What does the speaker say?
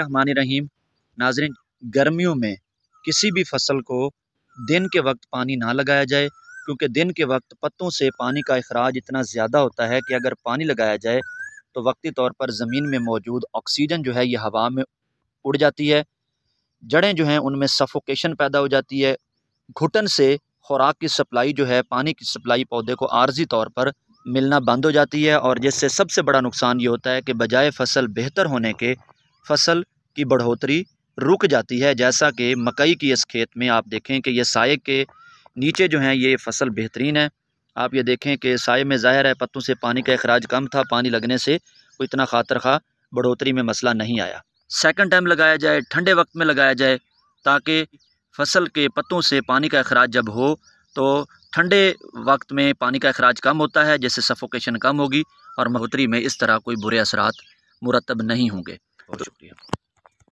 रहीम नाजरन गर्मियों में किसी भी फसल को दिन के वक्त पानी ना लगाया जाए क्योंकि दिन के वक्त पत्तों से पानी का अखराज इतना ज़्यादा होता है कि अगर पानी लगाया जाए तो वक्ती तौर पर ज़मीन में मौजूद ऑक्सीजन जो है ये हवा में उड़ जाती है जड़ें जो हैं उनमें सफोकेशन पैदा हो जाती है घुटन से खुराक की सप्लाई जो है पानी की सप्लाई पौधे को आर्जी तौर पर मिलना बंद हो जाती है और जिससे सबसे बड़ा नुकसान ये होता है कि बजाय फसल बेहतर होने के फसल की बढ़ोतरी रुक जाती है जैसा कि मकई की इस खेत में आप देखें कि ये साय के नीचे जो हैं ये फसल बेहतरीन है आप ये देखें कि साय में ज़ाहिर है पत्तों से पानी का अखराज कम था पानी लगने से कोई इतना खातर खा बढ़ोतरी में मसला नहीं आया सेकंड टाइम लगाया जाए ठंडे वक्त में लगाया जाए ताकि फसल के पत्तों से पानी का अखराज जब हो तो ठंडे वक्त में पानी का अखराज कम होता है जैसे सफोकेशन कम होगी और महोतरी में इस तरह कोई बुरे असरात मुरतब नहीं होंगे